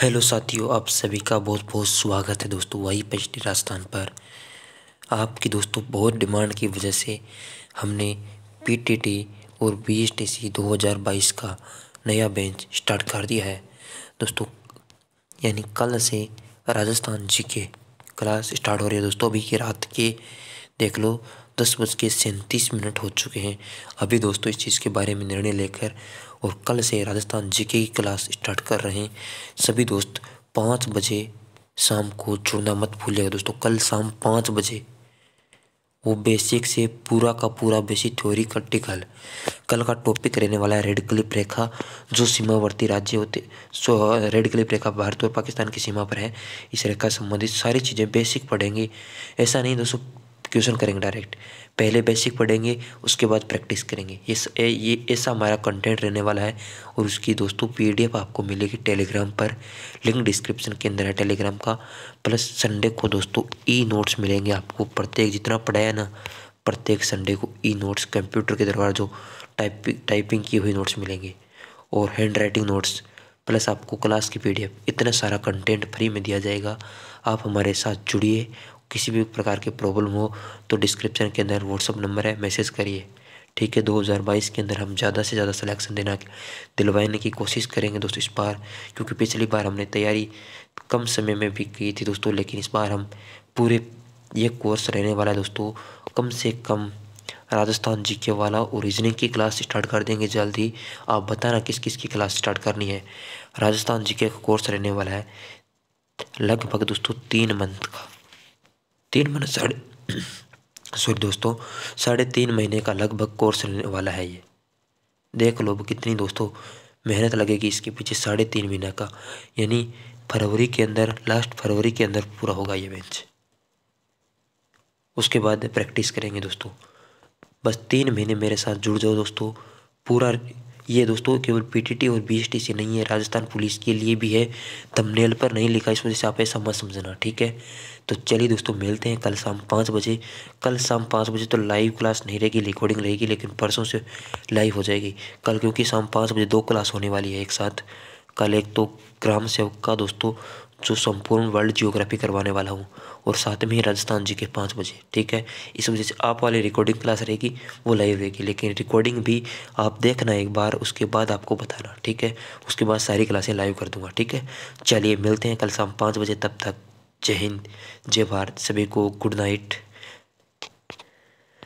hello साथियों आप सभी का बहुत बहुत स्वागत है दोस्तों वाई पचटी राजस्थान पर आपकी दोस्तों बहुत डिमांड की वजह से हमने पीटीटी और बीएसटीसी 2022 का नया बेंच स्टार्ट कर दिया है दोस्तों यानी कल से राजस्थान जी के क्लास स्टार्ट हो रही है दोस्तों अभी की रात के देख लो दस बज के सैंतीस मिनट हो चुके हैं अभी दोस्तों इस चीज़ के बारे में निर्णय लेकर और कल से राजस्थान जीके की क्लास स्टार्ट कर रहे हैं सभी दोस्त पाँच बजे शाम को जुड़ना मत भूलिएगा दोस्तों कल शाम पाँच बजे वो बेसिक से पूरा का पूरा बेसिक थ्योरी प्रैक्टिकल कल का टॉपिक रहने वाला है रेड क्लिप रेखा जो सीमावर्ती राज्य होते सो रेड क्लिप रेखा भारत और पाकिस्तान की सीमा पर है इस रेखा संबंधित सारी चीज़ें बेसिक पढ़ेंगे ऐसा नहीं दोस्तों क्वेश्चन करेंगे डायरेक्ट पहले बेसिक पढ़ेंगे उसके बाद प्रैक्टिस करेंगे ये ये ऐसा हमारा कंटेंट रहने वाला है और उसकी दोस्तों पीडीएफ आपको मिलेगी टेलीग्राम पर लिंक डिस्क्रिप्शन के अंदर है टेलीग्राम का प्लस संडे को दोस्तों ई नोट्स मिलेंगे आपको प्रत्येक जितना पढ़ाया ना प्रत्येक संडे को ई नोट्स कंप्यूटर के दरबार जो टाइपिंग टाइपिंग की हुई नोट्स मिलेंगे और हैंड राइटिंग नोट्स प्लस आपको क्लास की पीडीएफ इतना सारा कंटेंट फ्री में दिया जाएगा आप हमारे साथ जुड़िए किसी भी प्रकार की प्रॉब्लम हो तो डिस्क्रिप्शन के अंदर व्हाट्सअप नंबर है मैसेज करिए ठीक है 2022 के अंदर हम ज़्यादा से ज़्यादा सिलेक्शन देना दिलवाने की कोशिश करेंगे दोस्तों इस बार क्योंकि पिछली बार हमने तैयारी कम समय में भी की थी दोस्तों लेकिन इस बार हम पूरे ये कोर्स रहने वाला है दोस्तों कम से कम राजस्थान जी के वाला और रीजनिंग की क्लास स्टार्ट कर देंगे जल्द ही आप बताना किस किस की क्लास स्टार्ट करनी है राजस्थान जी के कोर्स रहने वाला है लगभग दोस्तों तीन मंथ का तीन महीने साढ़े सॉरी दोस्तों साढ़े तीन महीने का लगभग कोर्स लेने वाला है ये देख लो कितनी दोस्तों मेहनत लगेगी इसके पीछे साढ़े तीन महीने का यानी फरवरी के अंदर लास्ट फरवरी के अंदर पूरा होगा ये बेंच उसके बाद प्रैक्टिस करेंगे दोस्तों बस तीन महीने मेरे साथ जुड़ जाओ दोस्तों पूरा ये दोस्तों केवल पीटीटी और बीएसटी से नहीं है राजस्थान पुलिस के लिए भी है थंबनेल पर नहीं लिखा इस वजह से आप ऐसा मत समझना ठीक है तो चलिए दोस्तों मिलते हैं कल शाम पाँच बजे कल शाम पाँच बजे तो लाइव क्लास नहीं रहेगी रिकॉर्डिंग रहेगी लेकिन परसों से लाइव हो जाएगी कल क्योंकि शाम पाँच बजे दो क्लास होने वाली है एक साथ कल एक तो ग्राम सेवक का दोस्तों जो संपूर्ण वर्ल्ड जियोग्राफी करवाने वाला हूँ और साथ में ही राजस्थान जी के पाँच बजे ठीक है इस वजह से आप वाली रिकॉर्डिंग क्लास रहेगी वो लाइव रहेगी लेकिन रिकॉर्डिंग भी आप देखना एक बार उसके बाद आपको बताना ठीक है उसके बाद सारी क्लासें लाइव कर दूंगा ठीक है चलिए मिलते हैं कल शाम पाँच बजे तब तक जय हिंद जय भारत सभी को गुड नाइट